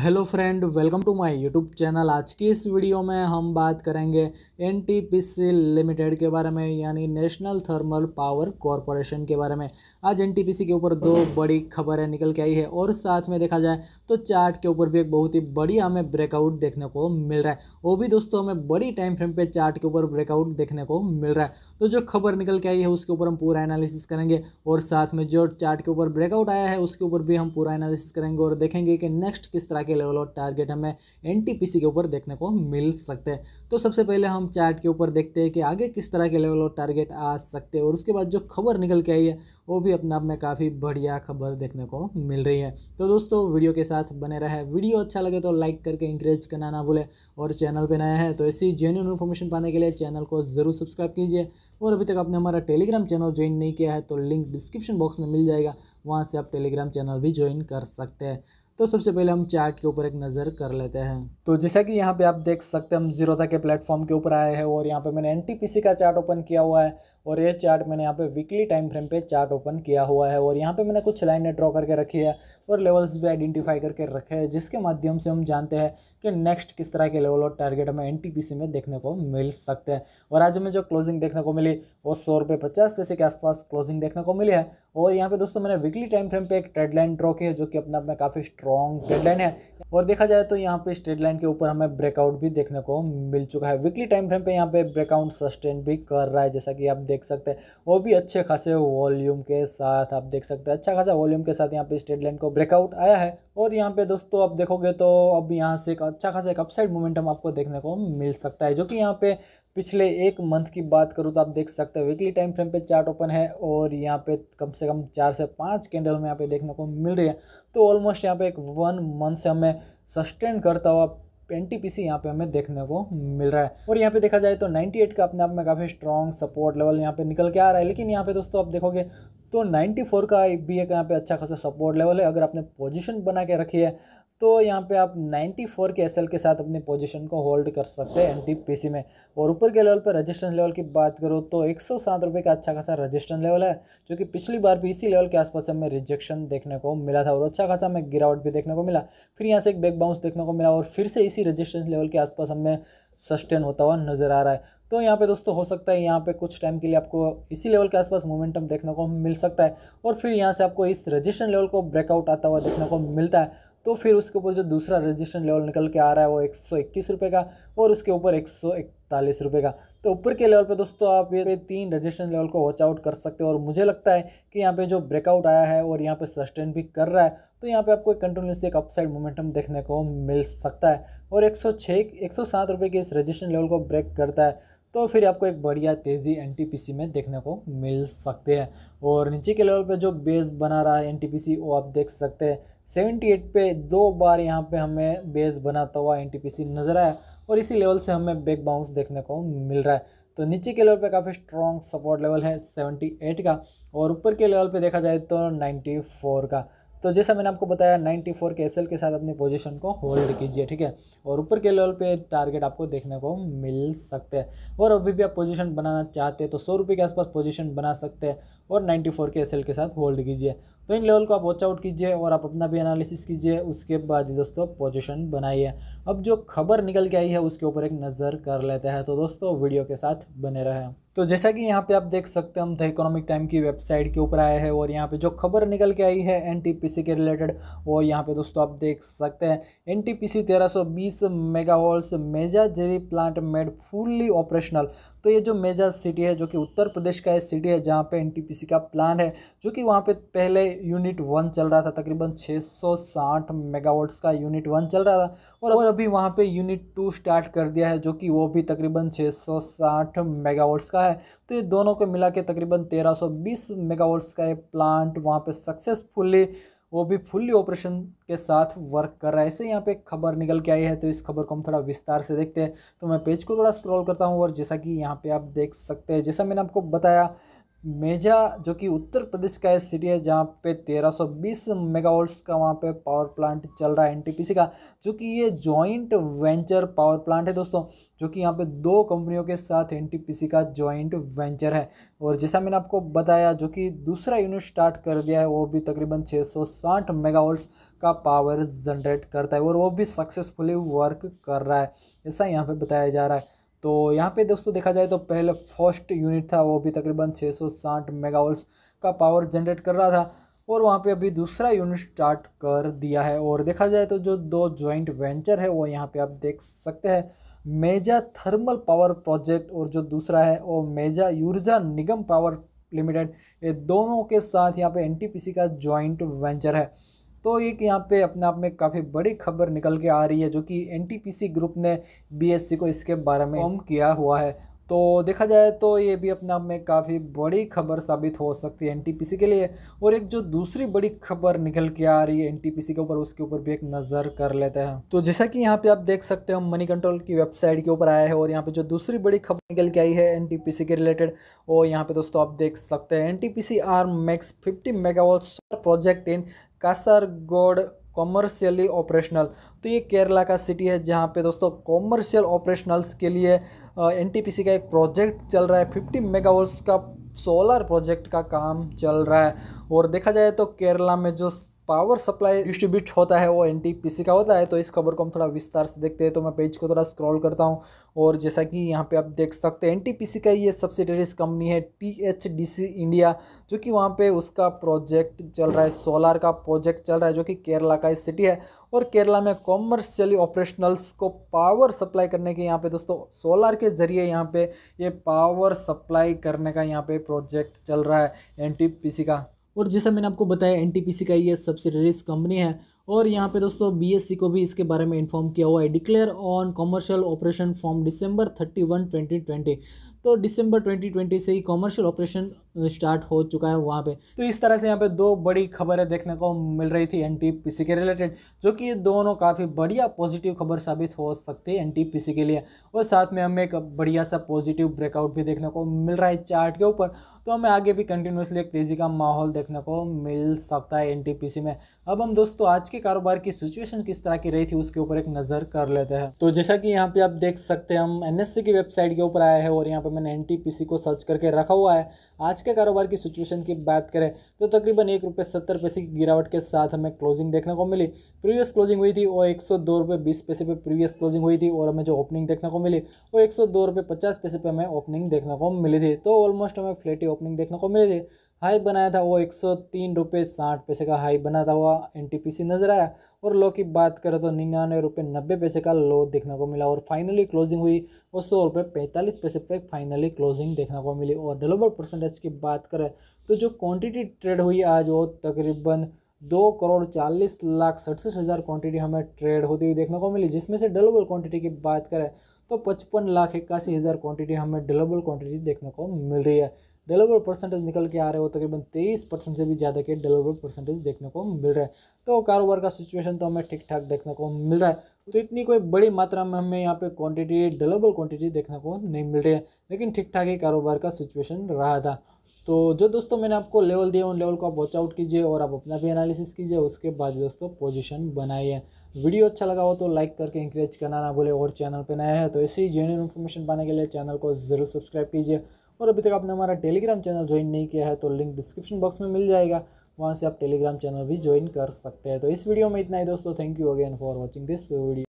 Hello friend welcome to my YouTube channel आज की इस वीडियो में हम बात करेंगे एन लिमिटेड के बारे में यानी नेशनल थर्मल पावर कॉरपोरेशन के बारे में आज एन के ऊपर दो बड़ी खबरें निकल के आई है और साथ में देखा जाए तो चार्ट के ऊपर भी एक बहुत ही बड़ी हमें ब्रेकआउट देखने को मिल रहा है वो भी दोस्तों हमें बड़ी टाइम फ्रेम पर चार्ट के ऊपर ब्रेकआउट देखने को मिल रहा है तो जो खबर निकल के आई है उसके ऊपर हम पूरा एनालिसिस करेंगे और साथ में जो चार्ट के ऊपर ब्रेकआउट आया है उसके ऊपर भी हम पूरा एनालिसिस करेंगे और देखेंगे कि नेक्स्ट किस तरह तरह के लेवल और टारगेट हमें एन के ऊपर देखने को मिल सकते हैं तो सबसे पहले हम चार्ट के ऊपर देखते हैं कि आगे किस तरह के लेवल और टारगेट आ सकते हैं और उसके बाद जो खबर निकल के आई है वो भी अपने आप में काफ़ी बढ़िया खबर देखने को मिल रही है तो दोस्तों वीडियो के साथ बने रहे वीडियो अच्छा लगे तो लाइक करके इंकरेज करना ना भूलें और चैनल पर नया है तो ऐसी जेन्यून इन्फॉर्मेशन पाने के लिए चैनल को ज़रूर सब्सक्राइब कीजिए और अभी तक आपने हमारा टेलीग्राम चैनल ज्वाइन नहीं किया है तो लिंक डिस्क्रिप्शन बॉक्स में मिल जाएगा वहाँ से आप टेलीग्राम चैनल भी ज्वाइन कर सकते हैं तो सबसे पहले हम चार्ट के ऊपर एक नज़र कर लेते हैं तो जैसा कि यहाँ पे आप देख सकते हैं हम जीरोधा के प्लेटफॉर्म के ऊपर आए हैं और यहाँ पे मैंने एन का चार्ट ओपन किया हुआ है और ये चार्ट मैंने यहाँ पे वीकली टाइम फ्रेम पे चार्ट ओपन किया हुआ है और यहाँ पे मैंने कुछ लाइनें ड्रॉ करके रखी है और लेवल्स भी आइडेंटिफाई करके रखे हैं जिसके माध्यम से हम जानते हैं कि नेक्स्ट किस तरह के लेवल और टारगेट हमें एन में देखने को मिल सकते हैं और आज हमें जो क्लोजिंग देखने को मिली वो सौ रुपये पचास पैसे के आसपास क्लोजिंग देखने को मिली है और यहाँ पे दोस्तों मैंने वीकली टाइम फ्रेम पे एक ट्रेड लाइन ड्रॉ की है जो कि अपने आप में काफ़ी स्ट्रॉन्ग ट्रेड लाइन है और देखा जाए तो यहाँ पे ट्रेड लाइन के ऊपर हमें ब्रेकआउट भी देखने को मिल चुका है वीकली टाइम फ्रेम पे यहाँ पे ब्रेकआउट सस्टेन भी कर रहा है जैसा कि आप देख सकते हैं वो भी अच्छे खासे वॉल्यूम के साथ आप देख सकते हैं अच्छा खासा वॉल्यूम के साथ यहाँ पे स्टेट लाइन को ब्रेकआउट आया है और यहाँ पे दोस्तों आप देखोगे तो अब यहाँ से एक अच्छा खासा एक अपसाइड मोमेंटम आपको देखने को मिल सकता है जो कि यहाँ पे पिछले एक मंथ की बात करूँ तो आप देख सकते हैं वीकली टाइम फ्रेम पे चार्ट ओपन है और यहाँ पे कम से कम चार से पाँच कैंडल में यहाँ पे देखने को मिल रही है तो ऑलमोस्ट यहाँ पे एक वन मंथ से हमें सस्टेन करता हुआ ट्वेंटी पीसी यहाँ पे हमें देखने को मिल रहा है और यहाँ पे देखा जाए तो 98 का अपने आप में काफ़ी स्ट्रॉन्ग सपोर्ट लेवल यहाँ पे निकल के आ रहा है लेकिन यहाँ पे दोस्तों आप देखोगे तो 94 का भी एक यहाँ पे अच्छा खासा सपोर्ट लेवल है अगर आपने पोजीशन बना के रखी है तो यहाँ पे आप 94 के एस के साथ अपनी पोजीशन को होल्ड कर सकते हैं एन में और ऊपर के लेवल पर रजिस्ट्रेंस लेवल की बात करो तो एक सौ का अच्छा खासा रजिस्ट्रेंस लेवल है जो कि पिछली बार भी इसी लेवल के आसपास हमें रिजेक्शन देखने को मिला था और अच्छा खासा हमें गिरावट भी देखने को मिला फिर यहाँ से एक बैक बाउंस देखने को मिला और फिर से इसी रजिस्ट्रेंस लेवल के आसपास हमें सस्टेन होता हुआ नज़र आ रहा है तो यहाँ पे दोस्तों हो सकता है यहाँ पे कुछ टाइम के लिए आपको इसी लेवल के आसपास मोमेंटम देखने को मिल सकता है और फिर यहाँ से आपको इस रजिस्ट्रेशन लेवल को ब्रेकआउट आता हुआ देखने को मिलता है तो फिर उसके ऊपर जो दूसरा रजिस्ट्रेशन लेवल निकल के आ रहा है वो एक सौ इक्कीस रुपये का और उसके ऊपर एक सौ इकतालीस रुपये का तो ऊपर के लेवल पे दोस्तों आप ये तीन रजिस्ट्रेशन लेवल को वॉच आउट कर सकते हो और मुझे लगता है कि यहाँ पे जो ब्रेकआउट आया है और यहाँ पे सस्टेन भी कर रहा है तो यहाँ पे आपको एक कंटिन्यूसली एक अपसाइड मोमेंटम देखने को मिल सकता है और एक सौ रुपये के इस रजिस्ट्रेशन लेवल को ब्रेक करता है तो फिर आपको एक बढ़िया तेज़ी एन में देखने को मिल सकते हैं और नीचे के लेवल पे जो बेस बना रहा है एन वो आप देख सकते हैं 78 पे दो बार यहाँ पे हमें बेस बनाता हुआ एन नज़र आया और इसी लेवल से हमें बैक बाउंस देखने को मिल रहा है तो नीचे के लेवल पे काफ़ी स्ट्रॉन्ग सपोर्ट लेवल है 78 का और ऊपर के लेवल पे देखा जाए तो 94 का तो जैसा मैंने आपको बताया 94 फोर के एस के साथ अपनी पोजीशन को होल्ड कीजिए ठीक है और ऊपर के लेवल पे टारगेट आपको देखने को मिल सकते हैं और अभी भी आप पोजीशन बनाना चाहते हैं तो सौ रुपये के आसपास पोजीशन बना सकते हैं और 94 के एस के साथ होल्ड कीजिए तो इन लेवल को आप वॉच आउट कीजिए और आप अपना भी एनालिसिस कीजिए उसके बाद दोस्तों पोजिशन बनाइए अब जो खबर निकल के आई है उसके ऊपर एक नज़र कर लेते हैं तो दोस्तों वीडियो के साथ बने रहें तो जैसा कि यहाँ पे आप देख सकते हैं हम द इकोनॉमिक टाइम की वेबसाइट के ऊपर आए हैं और यहाँ पे जो खबर निकल के आई है एनटीपीसी के रिलेटेड वो यहाँ पे दोस्तों आप देख सकते हैं एनटीपीसी 1320 मेगावॉल्स मेजा जेवी प्लांट मेड फुल्ली ऑपरेशनल तो ये जो मेजर सिटी है जो कि उत्तर प्रदेश का एक सिटी है जहाँ पे एनटीपीसी का प्लान है जो कि वहाँ पे पहले यूनिट वन चल रहा था तकरीबन 660 मेगावाट्स का यूनिट वन चल रहा था और अभी वहाँ पे यूनिट टू स्टार्ट कर दिया है जो कि वो भी तकरीबन 660 मेगावाट्स का है तो ये दोनों को मिला के तकरीबन तेरह सौ का ये प्लांट वहाँ पर सक्सेसफुली वो भी फुल्ली ऑपरेशन के साथ वर्क कर रहा है ऐसे यहाँ पे खबर निकल के आई है तो इस खबर को हम थोड़ा विस्तार से देखते हैं तो मैं पेज को थोड़ा स्क्रॉल करता हूँ और जैसा कि यहाँ पे आप देख सकते हैं जैसा मैंने आपको बताया मेजा जो कि उत्तर प्रदेश का एक सिटी है जहाँ पे 1320 मेगावाट्स का वहाँ पे पावर प्लांट चल रहा है एनटीपीसी का जो कि ये जॉइंट वेंचर पावर प्लांट है दोस्तों जो कि यहाँ पे दो कंपनियों के साथ एनटीपीसी का जॉइंट वेंचर है और जैसा मैंने आपको बताया जो कि दूसरा यूनिट स्टार्ट कर दिया है वो भी तकरीबन 660 मेगावाट्स का पावर जनरेट करता है और वो भी सक्सेसफुली वर्क कर रहा है ऐसा यहाँ पर बताया जा रहा है तो यहाँ पे दोस्तों देखा जाए तो पहले फर्स्ट यूनिट था वो भी तकरीबन 660 मेगावॉल्स का पावर जनरेट कर रहा था और वहाँ पे अभी दूसरा यूनिट स्टार्ट कर दिया है और देखा जाए तो जो दो जॉइंट वेंचर है वो यहाँ पे आप देख सकते हैं मेजा थर्मल पावर प्रोजेक्ट और जो दूसरा है वो मेजा यूर्जा निगम पावर लिमिटेड ये दोनों के साथ यहाँ पे एनटीपीसी का जॉइंट वेंचर है तो एक यहाँ पे अपने आप में काफ़ी बड़ी खबर निकल के आ रही है जो कि एनटीपीसी ग्रुप ने बीएससी को इसके बारे में कॉम हाँ। किया हुआ है तो देखा जाए तो ये भी अपने आप में काफ़ी बड़ी खबर साबित हो सकती है एनटीपीसी के लिए और एक जो दूसरी बड़ी खबर निकल के आ रही है एनटीपीसी के ऊपर उसके ऊपर भी एक नज़र कर लेते हैं तो जैसा कि यहाँ पे आप देख सकते हम मनी कंट्रोल की वेबसाइट के ऊपर आया है और यहाँ पे जो दूसरी बड़ी खबर निकल के आई है एन के रिलेटेड और यहाँ पर दोस्तों आप देख सकते हैं N T R max fifty megawatt project in Kasaragod commercially operational तो ये केरला का सिटी है जहाँ पे दोस्तों कॉमर्शियल ऑपरेशनल्स के लिए एन का एक प्रोजेक्ट चल रहा है फिफ्टी मेगावोल्ट का सोलर प्रोजेक्ट का काम चल रहा है और देखा जाए तो केरला में जो पावर सप्लाई डिस्ट्रीब्यूट होता है वो एन का होता है तो इस खबर को हम थोड़ा विस्तार से देखते हैं तो मैं पेज को थोड़ा स्क्रॉल करता हूँ और जैसा कि यहाँ पे आप देख सकते हैं एन का ये सब्सिडरीज कंपनी है टी इंडिया जो कि वहाँ पे उसका प्रोजेक्ट चल रहा है सोलार का प्रोजेक्ट चल रहा है जो कि केरला का सिटी है और केरला में कॉमर्शियली ऑपरेशनल्स को पावर सप्लाई करने के यहाँ पे दोस्तों सोलार के ज़रिए यहाँ पे ये पावर सप्लाई करने का यहाँ पे प्रोजेक्ट चल रहा है एन का और जैसा मैंने आपको बताया एन का ये सबसे रिस्क कंपनी है और यहाँ पे दोस्तों बीएससी को भी इसके बारे में इन्फॉर्म किया हुआ है declare on commercial operation from one 31 2020 तो दिसंबर 2020 से ही कॉमर्शियल ऑपरेशन स्टार्ट हो चुका है वहाँ पे तो इस तरह से यहाँ पे दो बड़ी खबरें देखने को मिल रही थी एन के रिलेटेड जो कि दोनों काफ़ी बढ़िया पॉजिटिव खबर साबित हो सकती है एन के लिए और साथ में हमें एक बढ़िया सा पॉजिटिव ब्रेकआउट भी देखने को मिल रहा है चार्ट के ऊपर तो हमें आगे भी कंटिन्यूसली एक तेज़ी का माहौल देखने को मिल सकता है एन में अब हम दोस्तों आज के कारोबार की सिचुएशन किस तरह की रही थी उसके ऊपर एक नज़र कर लेते हैं तो जैसा कि यहाँ पे आप देख सकते हैं हम एन की वेबसाइट के ऊपर आए हैं और यहाँ पर मैंने एन को सर्च करके रखा हुआ है आज के कारोबार की सिचुएशन की बात करें तो तकरीबन एक रुपये सत्तर पैसे की गिरावट के साथ हमें क्लोजिंग देखने को मिली प्रीवियस क्लोजिंग हुई थी और एक सौ दो रुपये बीस पैसे पर प्रीवियस क्लोजिंग हुई थी और हमें जो ओपनिंग देखने को मिली वो एक सौ दो रुपये पचास पैसे पर हमें ओपनिंग देखने को मिली थी तो ऑलमोस्ट हमें फ्लैट ओपनिंग देखने को मिली थी हाई बनाया था वो एक सौ तीन रुपये साठ पैसे का हाई बना था हुआ एन नज़र आया और लो की बात करें तो निन्यानवे रुपये नब्बे पैसे का लो देखने को मिला और फाइनली क्लोजिंग हुई वो सौ रुपये पैंतालीस पैसे पे फाइनली क्लोजिंग देखने को मिली और डिलीवर परसेंटेज की बात करें तो जो क्वांटिटी ट्रेड हुई आज वो तकरीबन दो करोड़ चालीस लाख सड़सठ हज़ार क्वान्टिटी हमें ट्रेड होती हुई देखने को मिली जिसमें से डलेबल क्वान्टिटी की बात करें तो पचपन लाख इक्यासी हज़ार क्वान्टिटी हमें डलेबल क्वान्टिटी देखने को मिल रही है डिलीवर परसेंटेज निकल के आ रहे हो तकरीबन तेईस परसेंट से भी ज़्यादा के डिलीवर परसेंटेज देखने को मिल रहा है तो कारोबार का सिचुएशन तो हमें ठीक ठाक देखने को मिल रहा है तो इतनी कोई बड़ी मात्रा में हमें यहाँ पे क्वांटिटी डिलेबल क्वांटिटी देखने को नहीं मिल रही है लेकिन ठीक ठाक ही कारोबार का सिचुएशन रहा था तो जो दोस्तों मैंने आपको लेवल दिया उन लेवल को आप वॉचआउट कीजिए और आप अपना भी एनालिसिस कीजिए उसके बाद दोस्तों पोजिशन बनाइए वीडियो अच्छा लगा हो तो लाइक करके इंकरेज करना ना भूले और चैनल पर नया है तो ऐसी जेन्यून इन्फॉर्मेशन पाने के लिए चैनल को ज़रूर सब्सक्राइब कीजिए और अभी तक आपने हमारा टेलीग्राम चैनल ज्वाइन नहीं किया है तो लिंक डिस्क्रिप्शन बॉक्स में मिल जाएगा वहाँ से आप टेलीग्राम चैनल भी ज्वाइन कर सकते हैं तो इस वीडियो में इतना ही दोस्तों thank you again for watching this video